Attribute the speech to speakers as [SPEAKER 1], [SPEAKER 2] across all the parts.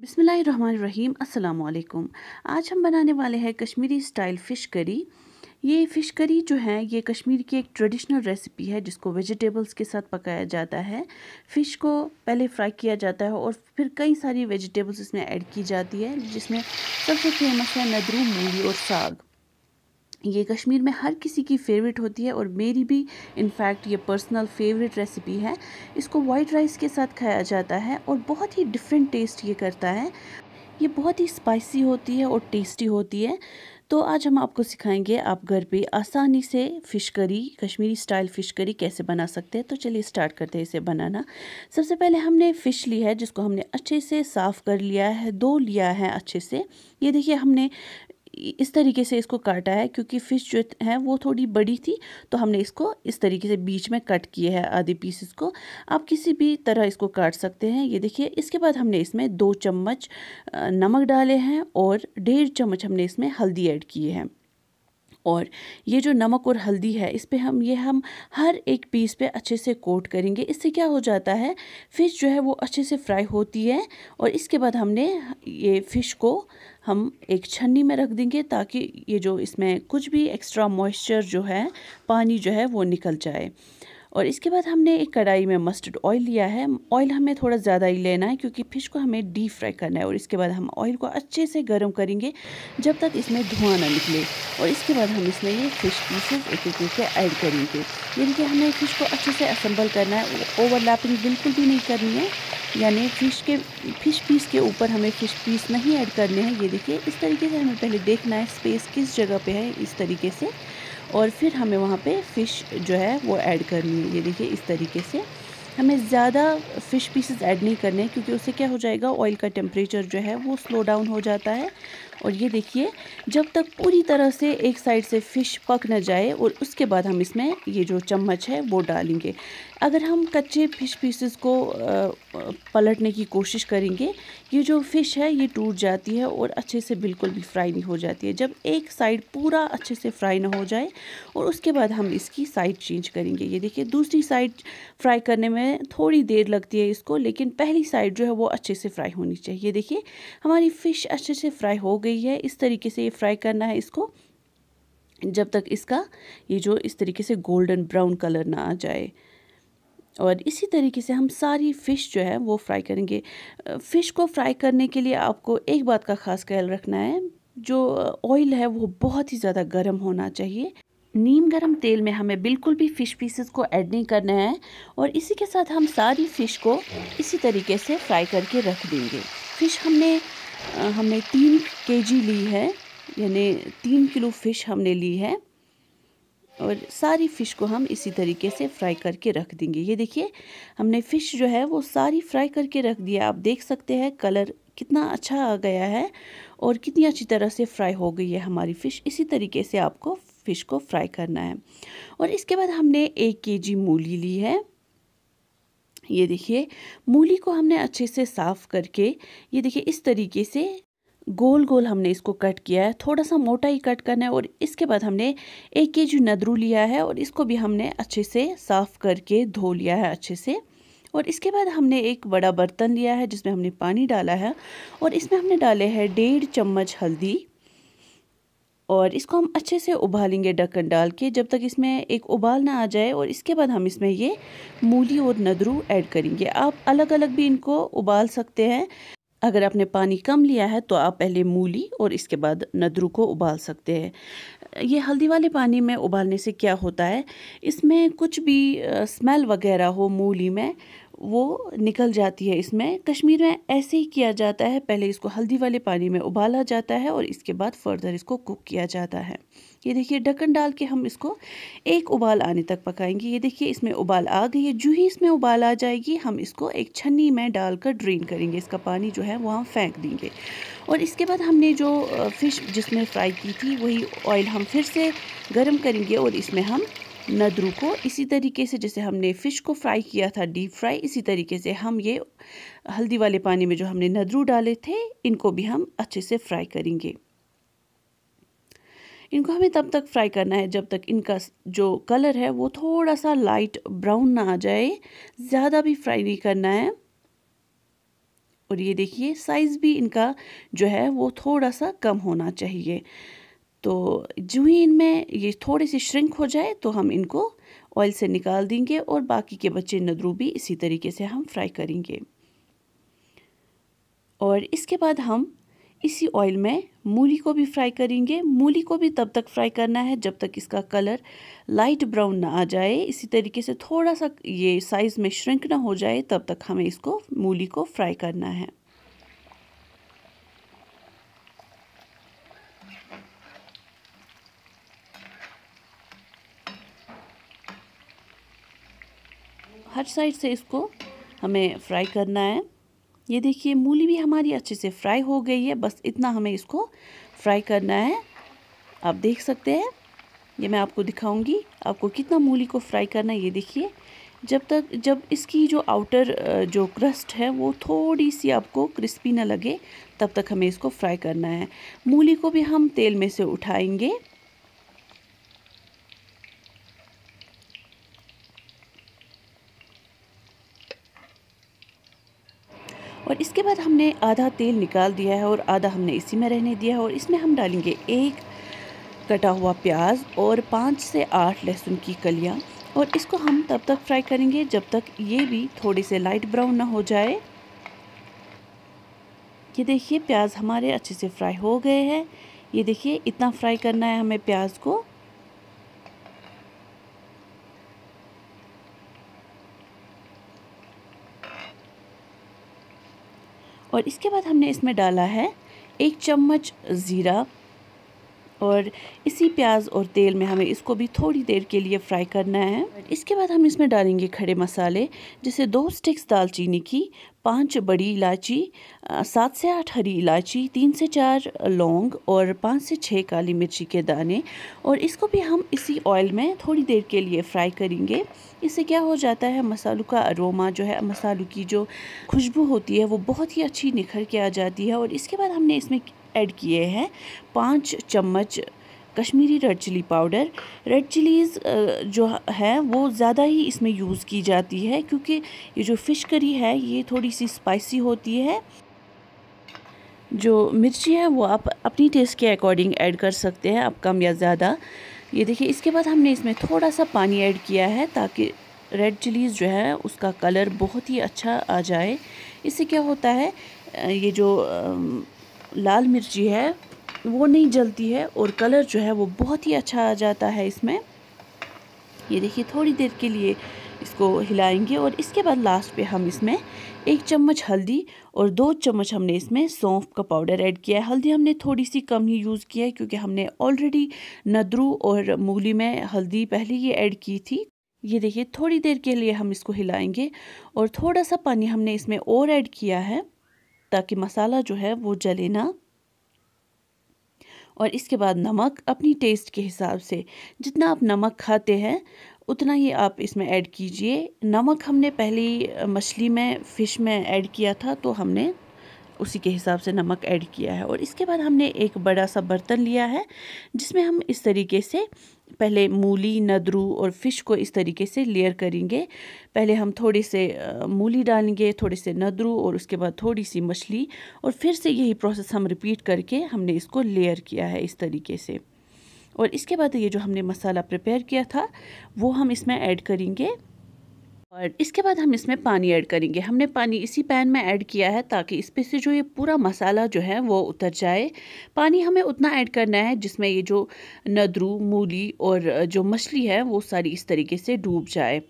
[SPEAKER 1] बिसमीम् आज हम बनाने वाले हैं कश्मीरी स्टाइल फ़िश करी ये फ़िश करी जो है ये कश्मीर की एक ट्रेडिशनल रेसिपी है जिसको वेजिटेबल्स के साथ पकाया जाता है फ़िश को पहले फ्राई किया जाता है और फिर कई सारी वेजिटेबल्स इसमें ऐड की जाती है जिसमें सबसे फेमस है नदरू मूली और साग ये कश्मीर में हर किसी की फेवरेट होती है और मेरी भी इनफैक्ट ये पर्सनल फेवरेट रेसिपी है इसको वाइट राइस के साथ खाया जाता है और बहुत ही डिफरेंट टेस्ट ये करता है ये बहुत ही स्पाइसी होती है और टेस्टी होती है तो आज हम आपको सिखाएंगे आप घर पे आसानी से fish curry Kashmiri style fish curry कैसे बना सकते हैं तो चलिए स्टार्ट करते हैं इसे बनाना सबसे पहले हमने फ़िश ली है जिसको हमने अच्छे से साफ़ कर लिया है धो लिया है अच्छे से ये देखिए हमने इस तरीके से इसको काटा है क्योंकि फ़िश जो है वो थोड़ी बड़ी थी तो हमने इसको इस तरीके से बीच में कट किए हैं आधे पीसेस को आप किसी भी तरह इसको काट सकते हैं ये देखिए इसके बाद हमने इसमें दो चम्मच नमक डाले हैं और डेढ़ चम्मच हमने इसमें हल्दी ऐड की है और ये जो नमक और हल्दी है इस पर हम ये हम हर एक पीस पे अच्छे से कोट करेंगे इससे क्या हो जाता है फ़िश जो है वो अच्छे से फ्राई होती है और इसके बाद हमने ये फ़िश को हम एक छन्नी में रख देंगे ताकि ये जो इसमें कुछ भी एक्स्ट्रा मॉइस्चर जो है पानी जो है वो निकल जाए और इसके बाद हमने एक कढ़ाई में मस्टर्ड ऑयल लिया है ऑयल हमें थोड़ा ज़्यादा ही लेना है क्योंकि फ़िश को हमें डीप फ्राई करना है और इसके बाद हम ऑयल को अच्छे से गर्म करेंगे जब तक इसमें धुआं ना निकले और इसके बाद हम इसमें ये फ़िश पीसेस एक एक करके ऐड करेंगे यानी कि हमें फ़िश को अच्छे से असम्बल करना है ओवरलैपिंग बिल्कुल भी नहीं करनी है यानी फ़िश के फ़िश पीस के ऊपर हमें फ़िश पीस नहीं ऐड करने हैं ये देखिए इस तरीके से हमें पहले देखना है स्पेस किस जगह पे है इस तरीके से और फिर हमें वहाँ पे फ़िश जो है वो ऐड करनी है ये देखिए इस तरीके से हमें ज़्यादा फ़िश पीसेस ऐड नहीं करने क्योंकि उससे क्या हो जाएगा ऑयल का टेम्परेचर जो है वो स्लो डाउन हो जाता है और ये देखिए जब तक पूरी तरह से एक साइड से फ़िश पक न जाए और उसके बाद हम इसमें ये जो चम्मच है वो डालेंगे अगर हम कच्चे फ़िश पीसेस को पलटने की कोशिश करेंगे ये जो फ़िश है ये टूट जाती है और अच्छे से बिल्कुल भी फ्राई नहीं हो जाती है जब एक साइड पूरा अच्छे से फ्राई ना हो जाए और उसके बाद हम इसकी साइड चेंज करेंगे ये देखिए दूसरी साइड फ्राई करने में थोड़ी देर लगती है इसको लेकिन पहली साइड जो है वो अच्छे से फ्राई होनी चाहिए देखिए हमारी फ़िश अच्छे से फ्राई हो गई गई है इस तरीके से ये फ्राई करना है इसको जब तक इसका ये जो इस तरीके से गोल्डन ब्राउन कलर ना आ जाए और इसी तरीके से हम सारी फ़िश जो है वो फ्राई करेंगे फ़िश को फ्राई करने के लिए आपको एक बात का ख़ास ख्याल रखना है जो ऑयल है वो बहुत ही ज़्यादा गर्म होना चाहिए नीम गर्म तेल में हमें बिल्कुल भी फ़िश पीसेस को ऐड नहीं करना है और इसी के साथ हम सारी फ़िश को इसी तरीके से फ्राई करके रख देंगे फ़िश हमने हमने तीन केजी ली है यानी तीन किलो फ़िश हमने ली है और सारी फ़िश को हम इसी तरीके से फ्राई करके रख देंगे ये देखिए हमने फ़िश जो है वो सारी फ्राई करके रख दिया आप देख सकते हैं कलर कितना अच्छा आ गया है और कितनी अच्छी तरह से फ्राई हो गई है हमारी फ़िश इसी तरीके से आपको फ़िश को फ्राई करना है और इसके बाद हमने एक जी मूली ली है ये देखिए मूली को हमने अच्छे से साफ़ करके ये देखिए इस तरीके से गोल गोल हमने इसको कट किया है थोड़ा सा मोटा ही कट करना है और इसके बाद हमने एक के जी नदरू लिया है और इसको भी हमने अच्छे से साफ़ करके धो लिया है अच्छे से और इसके बाद हमने एक बड़ा बर्तन लिया है जिसमें हमने पानी डाला है और इसमें हमने डाले हैं डेढ़ चम्मच हल्दी और इसको हम अच्छे से उबालेंगे ढक्कन डाल के जब तक इसमें एक उबाल ना आ जाए और इसके बाद हम इसमें ये मूली और नदरू ऐड करेंगे आप अलग अलग भी इनको उबाल सकते हैं अगर आपने पानी कम लिया है तो आप पहले मूली और इसके बाद नदरू को उबाल सकते हैं ये हल्दी वाले पानी में उबालने से क्या होता है इसमें कुछ भी स्मेल वगैरह हो मूली में वो निकल जाती है इसमें कश्मीर में ऐसे ही किया जाता है पहले इसको हल्दी वाले पानी में उबाला जाता है और इसके बाद फर्दर इसको कुक किया जाता है ये देखिए ढक्कन डाल के हम इसको एक उबाल आने तक पकाएंगे ये देखिए इसमें उबाल आ गई है जो ही इसमें उबाल आ जाएगी हम इसको एक छन्नी में डालकर ड्रेन करेंगे इसका पानी जो है वो हम फेंक देंगे और इसके बाद हमने जो फ़िश जिसमें फ्राई की थी वही ऑयल हम फिर से गर्म करेंगे और इसमें हम नदरू को इसी तरीके से जैसे हमने फ़िश को फ्राई किया था डीप फ्राई इसी तरीके से हम ये हल्दी वाले पानी में जो हमने नदरू डाले थे इनको भी हम अच्छे से फ्राई करेंगे इनको हमें तब तक फ्राई करना है जब तक इनका जो कलर है वो थोड़ा सा लाइट ब्राउन ना आ जाए ज़्यादा भी फ्राई नहीं करना है और ये देखिए साइज़ भी इनका जो है वो थोड़ा सा कम होना चाहिए तो जो ही इनमें ये थोड़े से श्रिंक हो जाए तो हम इनको ऑयल से निकाल देंगे और बाकी के बच्चे नदरू भी इसी तरीके से हम फ्राई करेंगे और इसके बाद हम इसी ऑयल में मूली को भी फ्राई करेंगे मूली को भी तब तक फ्राई करना है जब तक इसका कलर लाइट ब्राउन ना आ जाए इसी तरीके से थोड़ा सा ये साइज़ में श्रिंक ना हो जाए तब तक हमें इसको मूली को फ्राई करना है हर साइड से इसको हमें फ्राई करना है ये देखिए मूली भी हमारी अच्छे से फ्राई हो गई है बस इतना हमें इसको फ्राई करना है आप देख सकते हैं ये मैं आपको दिखाऊंगी आपको कितना मूली को फ्राई करना है ये देखिए जब तक जब इसकी जो आउटर जो क्रस्ट है वो थोड़ी सी आपको क्रिस्पी ना लगे तब तक हमें इसको फ्राई करना है मूली को भी हम तेल में से उठाएंगे और इसके बाद हमने आधा तेल निकाल दिया है और आधा हमने इसी में रहने दिया है और इसमें हम डालेंगे एक कटा हुआ प्याज और पाँच से आठ लहसुन की कलियाँ और इसको हम तब तक फ्राई करेंगे जब तक ये भी थोड़े से लाइट ब्राउन ना हो जाए ये देखिए प्याज हमारे अच्छे से फ्राई हो गए हैं ये देखिए इतना फ्राई करना है हमें प्याज को और इसके बाद हमने इसमें डाला है एक चम्मच ज़ीरा और इसी प्याज और तेल में हमें इसको भी थोड़ी देर के लिए फ्राई करना है इसके बाद हम इसमें डालेंगे खड़े मसाले जैसे दो स्टिक्स दालचीनी की पांच बड़ी इलायची सात से आठ हरी इलायची तीन से चार लौंग और पाँच से छः काली मिर्ची के दाने और इसको भी हम इसी ऑयल में थोड़ी देर के लिए फ्राई करेंगे इससे क्या हो जाता है मसालों का अरोमा जो है मसालों की जो खुशबू होती है वो बहुत ही अच्छी निखर के आ जाती है और इसके बाद हमने इसमें ऐड किए हैं पाँच चम्मच Kashmiri red chilli powder red chillies जो है वो ज़्यादा ही इसमें यूज़ की जाती है क्योंकि ये जो फ़िश करी है ये थोड़ी सी स्पाइसी होती है जो मिर्ची है वो आप अपनी टेस्ट के अकॉर्डिंग ऐड कर सकते हैं आप कम या ज़्यादा ये देखिए इसके बाद हमने इसमें थोड़ा सा पानी ऐड किया है ताकि रेड चिलीज़ जो है उसका कलर बहुत ही अच्छा आ जाए इससे क्या होता है ये जो लाल मिर्ची है वो नहीं जलती है और कलर जो है वो बहुत ही अच्छा आ जाता है इसमें ये देखिए थोड़ी देर के लिए इसको हिलाएंगे और इसके बाद लास्ट पे हम इसमें एक चम्मच हल्दी और दो चम्मच हमने इसमें सौंफ का पाउडर ऐड किया है हल्दी हमने थोड़ी सी कम ही यूज़ किया है क्योंकि हमने ऑलरेडी नदरू और मूली में हल्दी पहले ही ऐड की थी ये देखिए थोड़ी देर के लिए हम इसको हिलाएंगे और थोड़ा सा पानी हमने इसमें और ऐड किया है ताकि मसाला जो है वो जले ना और इसके बाद नमक अपनी टेस्ट के हिसाब से जितना आप नमक खाते हैं उतना ही आप इसमें ऐड कीजिए नमक हमने पहले मछली में फ़िश में ऐड किया था तो हमने उसी के हिसाब से नमक ऐड किया है और इसके बाद हमने एक बड़ा सा बर्तन लिया है जिसमें हम इस तरीके से पहले मूली नदरू और फिश को इस तरीके से लेयर करेंगे पहले हम थोड़े से मूली डालेंगे थोड़े से नदरू और उसके बाद थोड़ी सी मछली और फिर से यही प्रोसेस हम रिपीट करके हमने इसको लेयर किया है इस तरीके से और इसके बाद ये जो हमने मसाला प्रिपेयर किया था वो हम इसमें ऐड करेंगे और इसके बाद हम इसमें पानी ऐड करेंगे हमने पानी इसी पैन में ऐड किया है ताकि इस पर से जो ये पूरा मसाला जो है वो उतर जाए पानी हमें उतना ऐड करना है जिसमें ये जो नदरू मूली और जो मछली है वो सारी इस तरीके से डूब जाए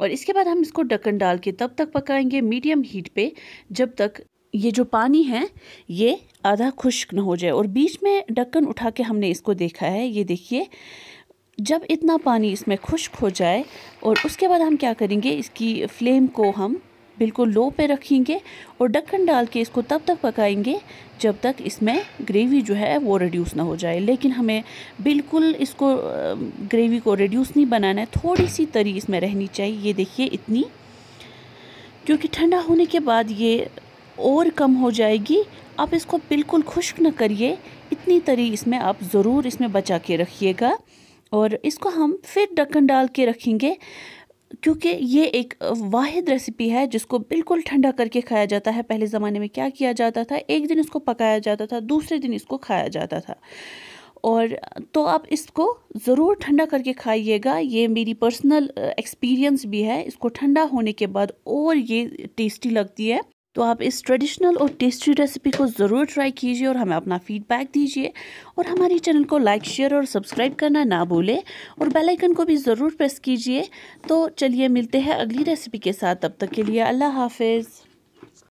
[SPEAKER 1] और इसके बाद हम इसको ढक्कन डाल के तब तक पकाएंगे मीडियम हीट पे जब तक ये जो पानी है ये आधा खुश्क ना हो जाए और बीच में ढक्कन उठा के हमने इसको देखा है ये देखिए जब इतना पानी इसमें खुश्क हो जाए और उसके बाद हम क्या करेंगे इसकी फ्लेम को हम बिल्कुल लो पे रखेंगे और ढक्कन डाल के इसको तब तक पकाएंगे जब तक इसमें ग्रेवी जो है वो रिड्यूस ना हो जाए लेकिन हमें बिल्कुल इसको ग्रेवी को रिड्यूस नहीं बनाना है थोड़ी सी तरी इसमें रहनी चाहिए ये देखिए इतनी क्योंकि ठंडा होने के बाद ये और कम हो जाएगी आप इसको बिल्कुल खुश्क न करिए इतनी तरी इसमें आप ज़रूर इसमें बचा के रखिएगा और इसको हम फिर ढक्कन डाल के रखेंगे क्योंकि ये एक वाहिद रेसिपी है जिसको बिल्कुल ठंडा करके खाया जाता है पहले ज़माने में क्या किया जाता था एक दिन इसको पकाया जाता था दूसरे दिन इसको खाया जाता था और तो आप इसको ज़रूर ठंडा करके खाइएगा ये मेरी पर्सनल एक्सपीरियंस भी है इसको ठंडा होने के बाद और ये टेस्टी लगती है तो आप इस ट्रेडिशनल और टेस्टी रेसिपी को ज़रूर ट्राई कीजिए और हमें अपना फीडबैक दीजिए और हमारे चैनल को लाइक शेयर और सब्सक्राइब करना ना भूलें और बेल आइकन को भी ज़रूर प्रेस कीजिए तो चलिए मिलते हैं अगली रेसिपी के साथ तब तक के लिए अल्लाह हाफिज़